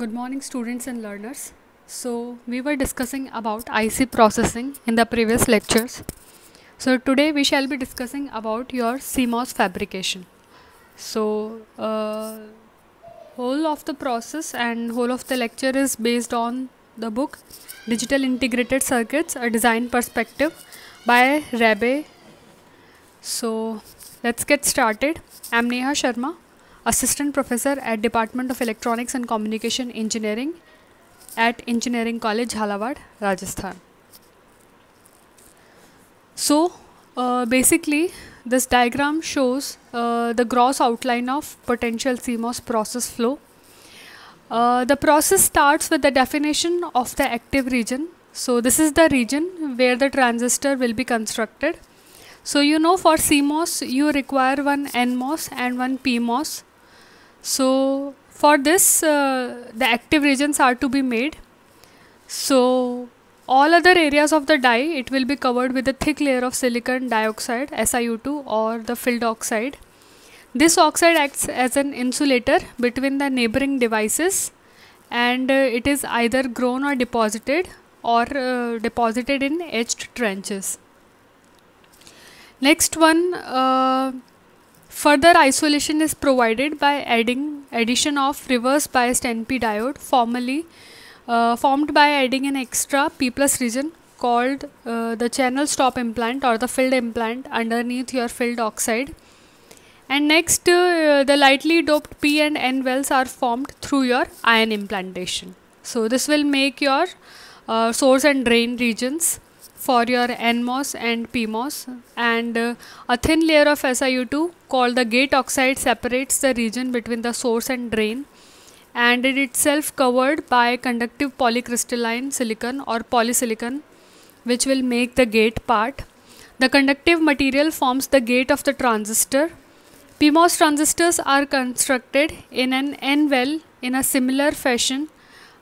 Good morning students and learners. So we were discussing about IC processing in the previous lectures. So today we shall be discussing about your CMOS fabrication. So uh, whole of the process and whole of the lecture is based on the book Digital Integrated Circuits A Design Perspective by Rabe. So let's get started. I'm Neha Sharma assistant professor at department of electronics and communication engineering at engineering college halawad rajasthan so uh, basically this diagram shows uh, the gross outline of potential cmos process flow uh, the process starts with the definition of the active region so this is the region where the transistor will be constructed so you know for cmos you require one nmos and one pmos so for this uh, the active regions are to be made. So all other areas of the dye it will be covered with a thick layer of silicon dioxide SiO2 or the filled oxide. This oxide acts as an insulator between the neighboring devices and uh, it is either grown or deposited or uh, deposited in etched trenches. Next one uh, Further isolation is provided by adding addition of reverse biased NP diode formally uh, formed by adding an extra P plus region called uh, the channel stop implant or the filled implant underneath your filled oxide. And next uh, the lightly doped P and N wells are formed through your ion implantation. So this will make your uh, source and drain regions for your NMOS and PMOS and uh, a thin layer of SiO2 called the gate oxide separates the region between the source and drain and it itself covered by conductive polycrystalline silicon or polysilicon which will make the gate part. The conductive material forms the gate of the transistor. PMOS transistors are constructed in an N-well in a similar fashion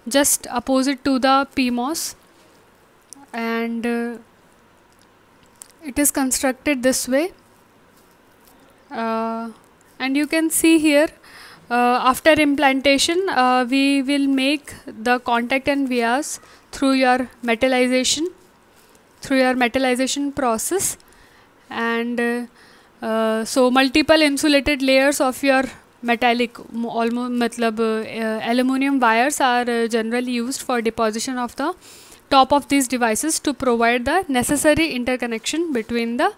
just opposite to the PMOS and uh, it is constructed this way uh, and you can see here uh, after implantation uh, we will make the contact and vias through your metallization through your metallization process and uh, uh, so multiple insulated layers of your metallic almost matlab, aluminum wires are generally used for deposition of the top of these devices to provide the necessary interconnection between the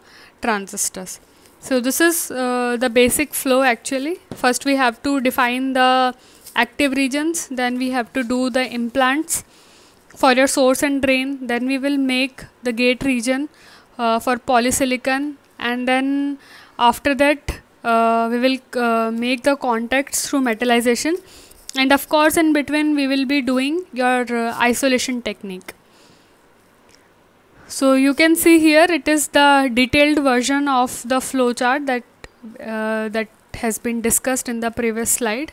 transistors. So this is uh, the basic flow actually. First we have to define the active regions, then we have to do the implants for your source and drain, then we will make the gate region uh, for polysilicon and then after that uh, we will uh, make the contacts through metallization and of course in between we will be doing your uh, isolation technique so you can see here it is the detailed version of the flowchart that uh, that has been discussed in the previous slide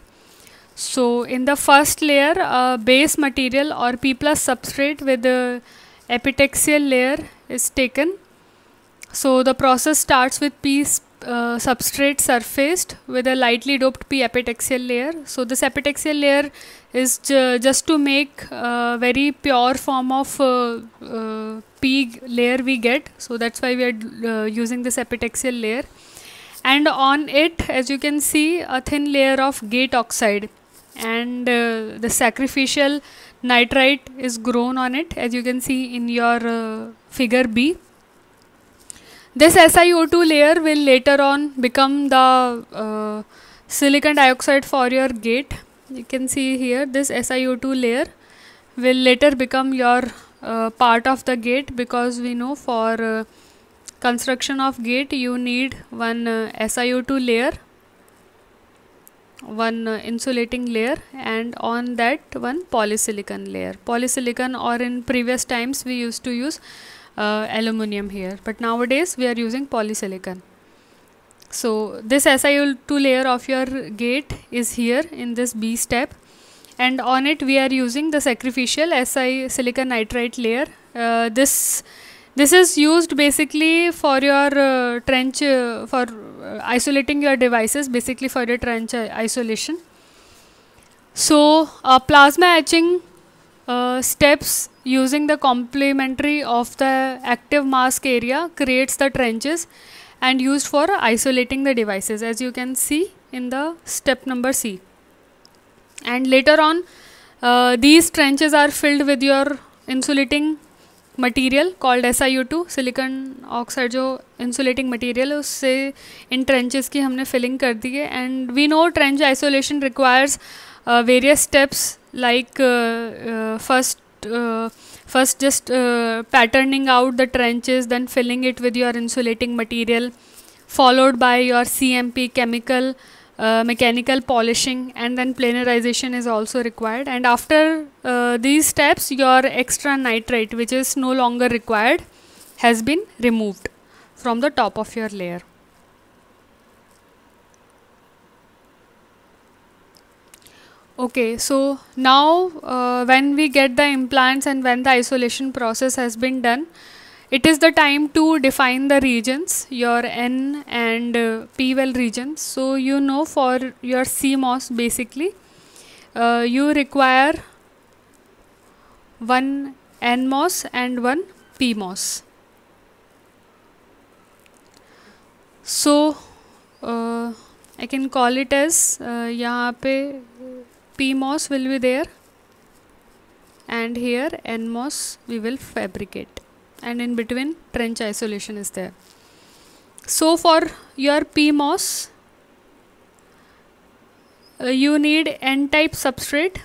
so in the first layer uh, base material or p plus substrate with the epitaxial layer is taken so the process starts with p uh, substrate surfaced with a lightly doped p epitaxial layer so this epitaxial layer is ju just to make a very pure form of uh, uh p layer we get so that's why we are uh, using this epitaxial layer and on it as you can see a thin layer of gate oxide and uh, the sacrificial nitrite is grown on it as you can see in your figure b this SiO2 layer will later on become the uh, silicon dioxide for your gate. You can see here this SiO2 layer will later become your uh, part of the gate because we know for uh, construction of gate you need one uh, SiO2 layer one uh, insulating layer and on that one polysilicon layer polysilicon or in previous times we used to use uh, aluminum here but nowadays we are using polysilicon so this SiO2 layer of your gate is here in this B step and on it we are using the sacrificial Si silicon nitride layer uh, this this is used basically for your uh, trench uh, for uh, isolating your devices basically for your trench uh, isolation so uh, plasma etching uh, steps using the complementary of the active mask area creates the trenches and used for isolating the devices as you can see in the step number C. And later on uh, these trenches are filled with your insulating material called SiO2 (silicon oxide) oxide जो insulating material in trenches इन trenches की हमने filling कर दी like uh, uh, first uh, first just patterning out the trenches then filling it with your insulating material followed by your CMP chemical uh, mechanical polishing and then planarization is also required and after uh, these steps your extra nitrate which is no longer required has been removed from the top of your layer Okay, so now uh, when we get the implants and when the isolation process has been done, it is the time to define the regions, your N and uh, P well regions. So you know for your CMOS basically, uh, you require one NMOS and one PMOS. So uh, I can call it as uh, यहाँ पे PMOS will be there and here NMOS we will fabricate and in between trench isolation is there. So for your PMOS uh, you need N-type substrate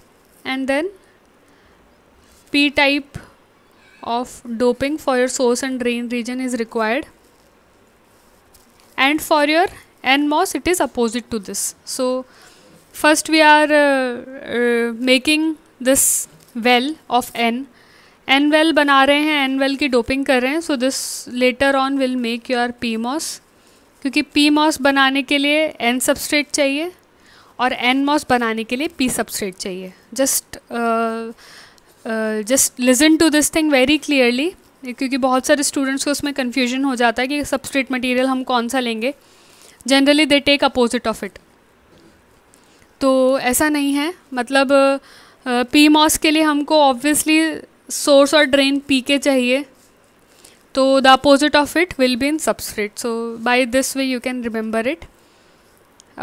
and then P-type of doping for your source and drain region is required and for your NMOS it is opposite to this. So first we are uh, uh, making this well of n N well बना रहे हैं N well की doping कर रहे हैं so this later on will make your P MOS क्योंकि P MOS बनाने के लिए एन सबस्ट्रेट चाहिए और एन मॉस बनाने के लिए पी सबस्ट्रेट चाहिए just just listen to this thing very clearly क्योंकि बहुत सारे स्टूडेंट्स को उसमें कन्फ्यूजन हो जाता है कि सबस्ट्रेट मटीरियल हम कौन सा लेंगे generally they take opposite of it तो ऐसा नहीं है मतलब पी मॉस के लिए हमको ऑब्वियसली सोर्स और ड्रेन पी के चाहिए तो the opposite of it will be in substrate so by this way you can remember it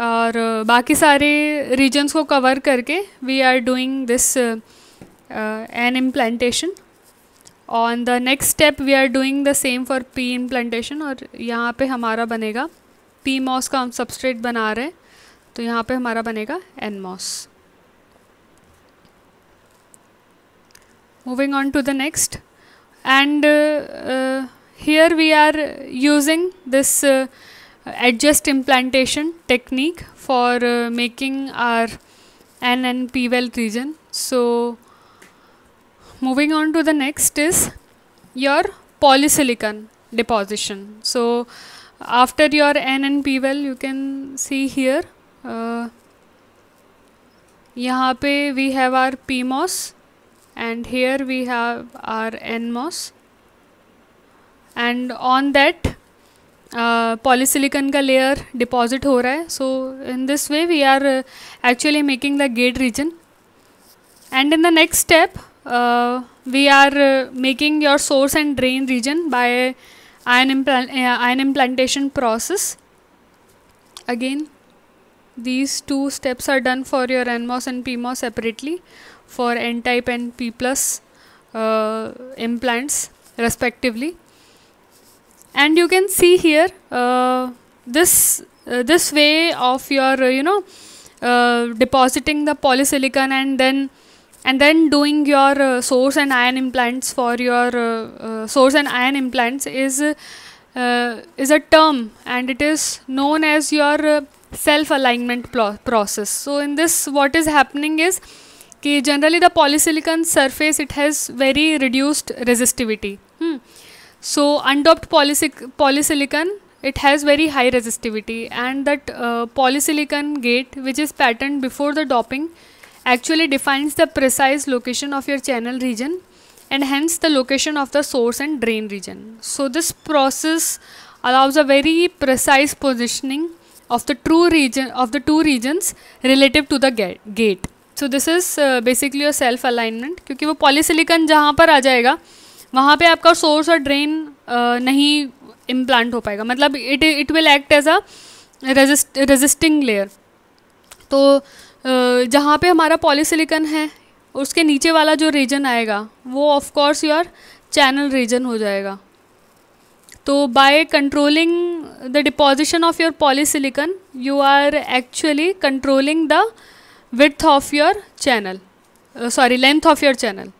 और बाकी सारे रीजन्स को कवर करके we are doing this N implantation on the next step we are doing the same for P implantation और यहाँ पे हमारा बनेगा पी मॉस का हम सबस्ट्रेट बना रहे हैं तो यहाँ पे हमारा बनेगा N MOS moving on to the next and here we are using this adjust implantation technique for making our N N P well region so moving on to the next is your polysilicon deposition so after your N N P well you can see here यहाँ पे we have our P MOS and here we have our N MOS and on that polysilicon का layer deposit हो रहा है so in this way we are actually making the gate region and in the next step we are making your source and drain region by ion ion implantation process again These two steps are done for your NMOS and PMOS separately for N-type and P plus uh, implants respectively. And you can see here uh, this uh, this way of your uh, you know uh, depositing the polysilicon and then and then doing your uh, source and ion implants for your uh, uh, source and ion implants is uh, is a term and it is known as your self alignment process so in this what is happening is generally the polysilicon surface it has very reduced resistivity resistivity hmm. So, undoped polysilicon it has very high resistivity and that uh, polysilicon gate which is patterned before the doping actually defines the precise location of your channel region and hence the location of the source and drain region so this process allows a very precise positioning of the true region of the two regions relative to the gate so this is basically your self alignment क्योंकि वो पॉलीसिलिकन जहाँ पर आ जाएगा वहाँ पे आपका source और drain uh, नहीं इम्प्लांट हो पाएगा मतलब it it will act as a resisting layer तो uh, जहाँ पे हमारा पॉलीसिलिकन है उसके नीचे वाला जो रीजन आएगा वो of course your channel region हो जाएगा So by controlling the deposition of your polysilicon, you are actually controlling the width of your channel, uh, sorry, length of your channel.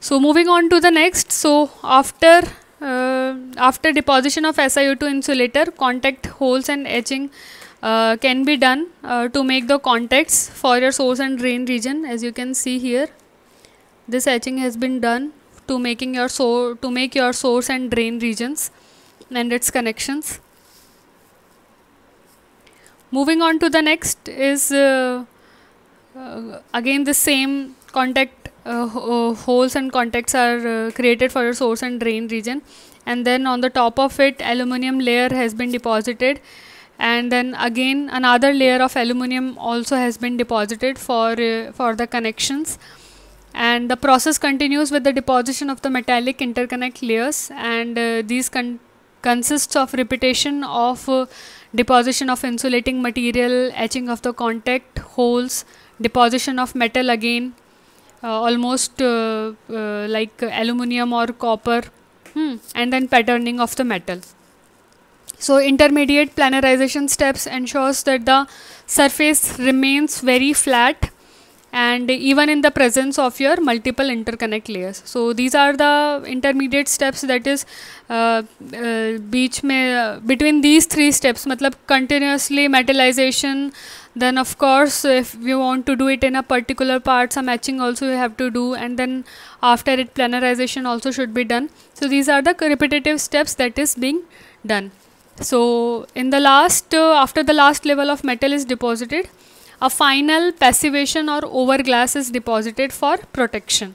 So moving on to the next, so after uh, after deposition of SiO2 insulator, contact holes and etching uh, can be done uh, to make the contacts for your source and drain region as you can see here. This etching has been done to making your so to make your source and drain regions and its connections moving on to the next is uh, uh, again the same contact uh, uh holes and contacts are uh, created for your source and drain region and then on the top of it aluminum layer has been deposited and then again another layer of aluminum also has been deposited for uh, for the connections and the process continues with the deposition of the metallic interconnect layers and uh, these con consists of repetition of uh, deposition of insulating material etching of the contact holes deposition of metal again uh, almost uh, uh, like aluminum or copper hmm, and then patterning of the metal so intermediate planarization steps ensures that the surface remains very flat and even in the presence of your multiple interconnect layers so these are the intermediate steps that is uh, uh, uh, between these three steps matlab continuously metallization then of course if you want to do it in a particular part some etching also you have to do and then after it planarization also should be done so these are the repetitive steps that is being done so in the last uh, after the last level of metal is deposited a final passivation or overglass is deposited for protection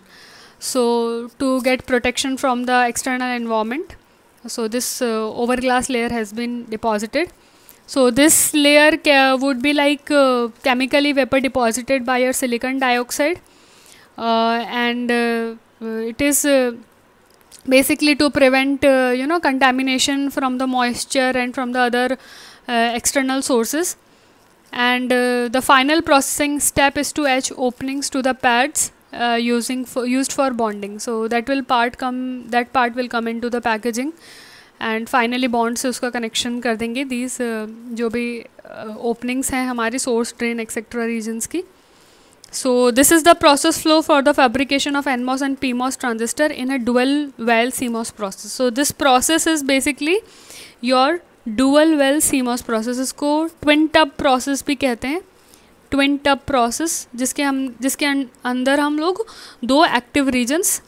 so to get protection from the external environment so this uh, overglass layer has been deposited so this layer would be like uh, chemically vapor deposited by your silicon dioxide uh, and uh, uh, it is uh, basically to prevent you know contamination from the moisture and from the other external sources and uh, the final processing step is to etch openings to the pads uh, using used for bonding so that will part come that part will come into the packaging and finally bond se connection kar denge these uh, jo uh, openings hain hamari source drain etc regions ki so this is the process flow for the fabrication of nmos and pmos transistor in a dual well cmos process so this process is basically your dual well CMOS process इसको twin tub process भी कहते हैं twin tub process जिसके हम जिसके अं, अंदर हम लोग दो एक्टिव रीजन्स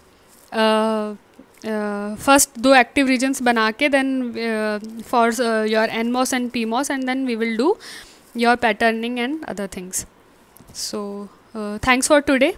फर्स्ट दो एक्टिव रीजन्स बना के then for your NMOS and PMOS and then we will do your patterning and other things so thanks for today